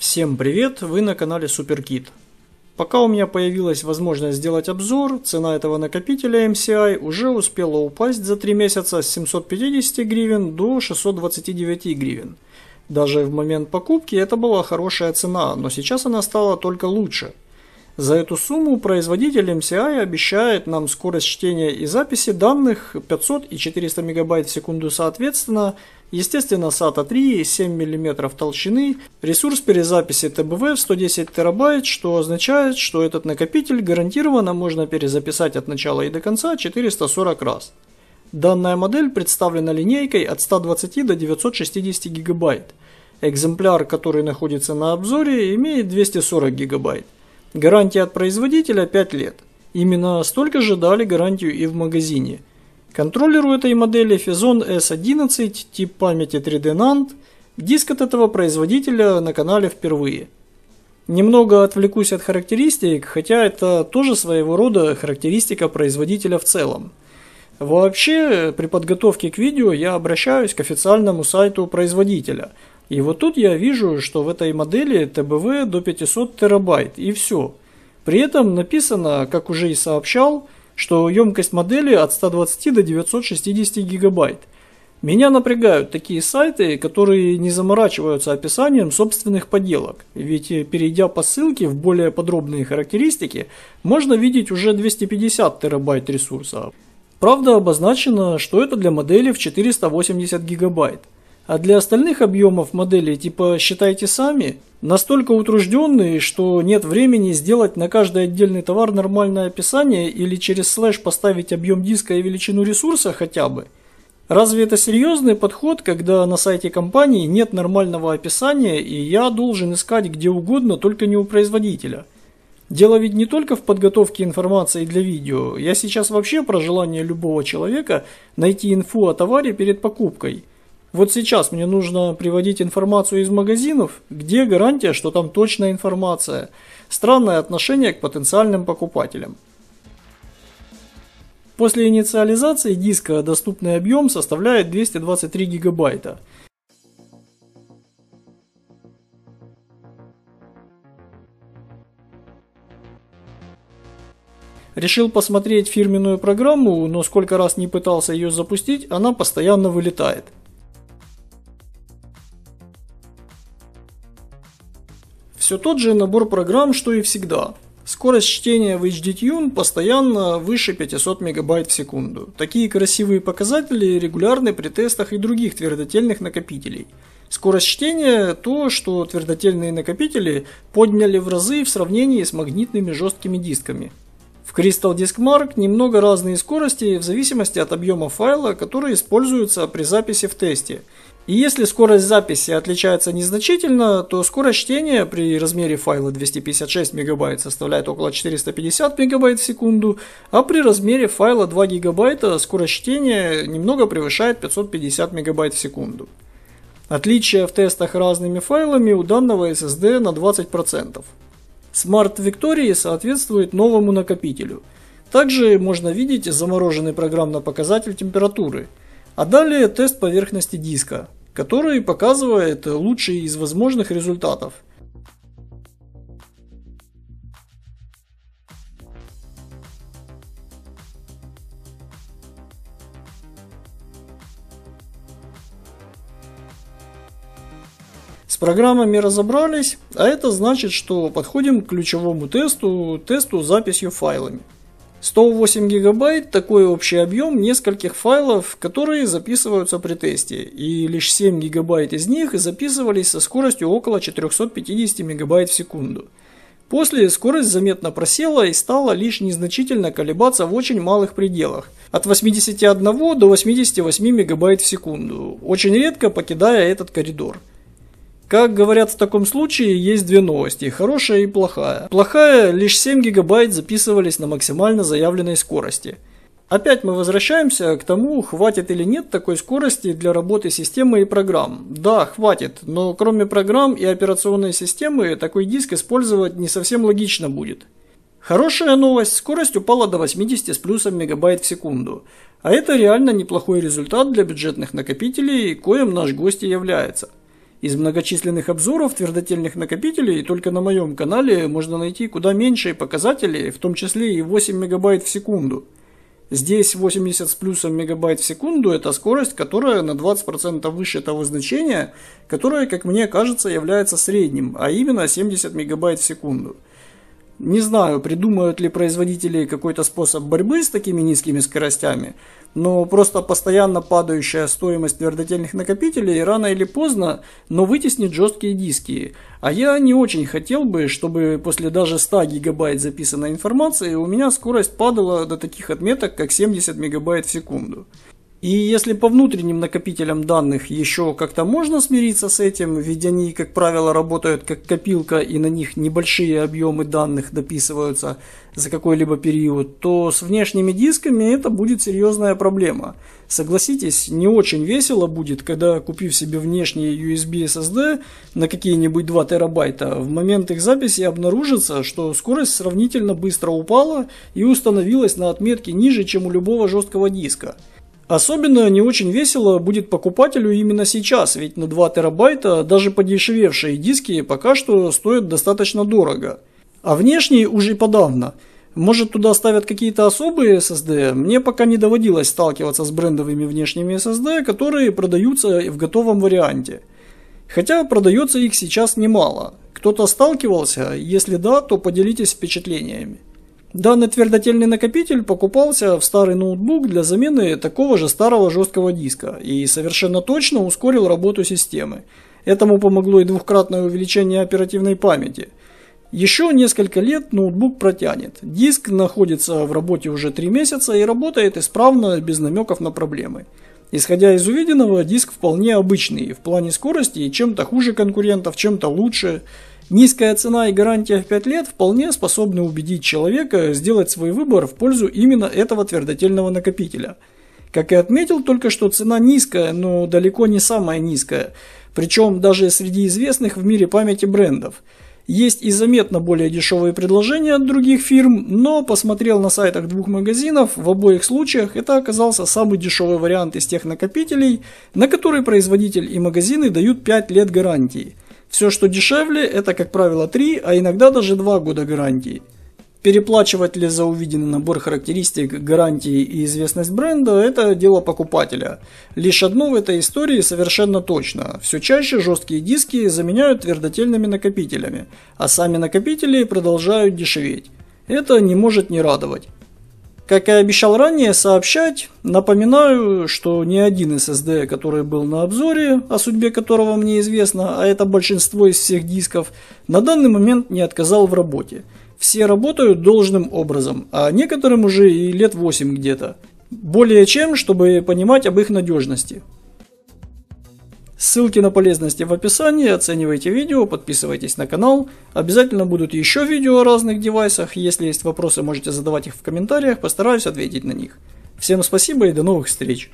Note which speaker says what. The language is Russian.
Speaker 1: Всем привет, вы на канале Суперкит. Пока у меня появилась возможность сделать обзор, цена этого накопителя MCI уже успела упасть за 3 месяца с 750 гривен до 629 гривен. Даже в момент покупки это была хорошая цена, но сейчас она стала только лучше. За эту сумму производитель MCI обещает нам скорость чтения и записи данных 500 и 400 мегабайт в секунду соответственно – Естественно, SATA 3 7 мм толщины, ресурс перезаписи ТБВ в 110 ТБ, что означает, что этот накопитель гарантированно можно перезаписать от начала и до конца 440 раз. Данная модель представлена линейкой от 120 до 960 ГБ. Экземпляр, который находится на обзоре, имеет 240 ГБ. Гарантия от производителя 5 лет. Именно столько же дали гарантию и в магазине – Контроллеру этой модели Fezon S11, тип памяти 3D NAND, диск от этого производителя на канале впервые. Немного отвлекусь от характеристик, хотя это тоже своего рода характеристика производителя в целом. Вообще, при подготовке к видео я обращаюсь к официальному сайту производителя. И вот тут я вижу, что в этой модели ТБВ до 500 терабайт и все. При этом написано, как уже и сообщал, что емкость модели от 120 до 960 гигабайт. Меня напрягают такие сайты, которые не заморачиваются описанием собственных поделок, ведь э, перейдя по ссылке в более подробные характеристики, можно видеть уже 250 терабайт ресурса. Правда обозначено, что это для модели в 480 гигабайт. А для остальных объемов моделей типа «считайте сами» настолько утружденные, что нет времени сделать на каждый отдельный товар нормальное описание или через слэш поставить объем диска и величину ресурса хотя бы. Разве это серьезный подход, когда на сайте компании нет нормального описания и я должен искать где угодно, только не у производителя? Дело ведь не только в подготовке информации для видео, я сейчас вообще про желание любого человека найти инфу о товаре перед покупкой – вот сейчас мне нужно приводить информацию из магазинов, где гарантия, что там точная информация. Странное отношение к потенциальным покупателям. После инициализации диска доступный объем составляет 223 гигабайта. Решил посмотреть фирменную программу, но сколько раз не пытался ее запустить, она постоянно вылетает. Все тот же набор программ, что и всегда. Скорость чтения в HDTune постоянно выше 500 мегабайт в секунду. Такие красивые показатели регулярны при тестах и других твердотельных накопителей. Скорость чтения – то, что твердотельные накопители подняли в разы в сравнении с магнитными жесткими дисками. В Crystal Disk Mark немного разные скорости в зависимости от объема файла, который используется при записи в тесте. И если скорость записи отличается незначительно, то скорость чтения при размере файла 256 МБ составляет около 450 МБ в секунду, а при размере файла 2 ГБ скорость чтения немного превышает 550 МБ в секунду. Отличие в тестах разными файлами у данного SSD на 20%. Smart Victory соответствует новому накопителю. Также можно видеть замороженный программно-показатель температуры, а далее тест поверхности диска, который показывает лучшие из возможных результатов. С программами разобрались, а это значит, что подходим к ключевому тесту, тесту с записью файлами. 108 гигабайт – такой общий объем нескольких файлов, которые записываются при тесте, и лишь 7 гигабайт из них записывались со скоростью около 450 мегабайт в секунду. После скорость заметно просела и стала лишь незначительно колебаться в очень малых пределах – от 81 до 88 мегабайт в секунду, очень редко покидая этот коридор. Как говорят в таком случае, есть две новости, хорошая и плохая. Плохая, лишь 7 гигабайт записывались на максимально заявленной скорости. Опять мы возвращаемся к тому, хватит или нет такой скорости для работы системы и программ. Да, хватит, но кроме программ и операционной системы такой диск использовать не совсем логично будет. Хорошая новость, скорость упала до 80 с плюсом мегабайт в секунду. А это реально неплохой результат для бюджетных накопителей, коим наш гость и является. Из многочисленных обзоров твердотельных накопителей только на моем канале можно найти куда меньшие показатели, в том числе и 8 мегабайт в секунду. Здесь 80 с плюсом мегабайт в секунду – это скорость, которая на 20% выше того значения, которое, как мне кажется, является средним, а именно 70 мегабайт в секунду. Не знаю, придумают ли производители какой-то способ борьбы с такими низкими скоростями – но ну, просто постоянно падающая стоимость твердотельных накопителей рано или поздно, но вытеснит жесткие диски. А я не очень хотел бы, чтобы после даже 100 гигабайт записанной информации у меня скорость падала до таких отметок, как 70 мегабайт в секунду. И если по внутренним накопителям данных еще как-то можно смириться с этим, ведь они, как правило, работают как копилка и на них небольшие объемы данных дописываются за какой-либо период, то с внешними дисками это будет серьезная проблема. Согласитесь, не очень весело будет, когда, купив себе внешний USB SSD на какие-нибудь 2 терабайта, в момент их записи обнаружится, что скорость сравнительно быстро упала и установилась на отметке ниже, чем у любого жесткого диска – Особенно не очень весело будет покупателю именно сейчас, ведь на 2 терабайта даже подешевевшие диски пока что стоят достаточно дорого. А внешние уже подавно. Может туда ставят какие-то особые SSD? Мне пока не доводилось сталкиваться с брендовыми внешними SSD, которые продаются в готовом варианте. Хотя продается их сейчас немало. Кто-то сталкивался? Если да, то поделитесь впечатлениями. Данный твердотельный накопитель покупался в старый ноутбук для замены такого же старого жесткого диска и совершенно точно ускорил работу системы. Этому помогло и двухкратное увеличение оперативной памяти. Еще несколько лет ноутбук протянет. Диск находится в работе уже 3 месяца и работает исправно, без намеков на проблемы. Исходя из увиденного, диск вполне обычный в плане скорости и чем-то хуже конкурентов, чем-то лучше – Низкая цена и гарантия в 5 лет вполне способны убедить человека сделать свой выбор в пользу именно этого твердотельного накопителя. Как и отметил только что, цена низкая, но далеко не самая низкая, причем даже среди известных в мире памяти брендов. Есть и заметно более дешевые предложения от других фирм, но посмотрел на сайтах двух магазинов, в обоих случаях это оказался самый дешевый вариант из тех накопителей, на который производитель и магазины дают 5 лет гарантии. Все, что дешевле, это, как правило, 3, а иногда даже 2 года гарантии. Переплачивать ли за увиденный набор характеристик, гарантии и известность бренда – это дело покупателя. Лишь одно в этой истории совершенно точно. Все чаще жесткие диски заменяют твердотельными накопителями, а сами накопители продолжают дешеветь. Это не может не радовать. Как и обещал ранее сообщать, напоминаю, что ни один SSD, который был на обзоре, о судьбе которого мне известно, а это большинство из всех дисков, на данный момент не отказал в работе. Все работают должным образом, а некоторым уже и лет 8 где-то. Более чем, чтобы понимать об их надежности. Ссылки на полезности в описании, оценивайте видео, подписывайтесь на канал. Обязательно будут еще видео о разных девайсах, если есть вопросы можете задавать их в комментариях, постараюсь ответить на них. Всем спасибо и до новых встреч!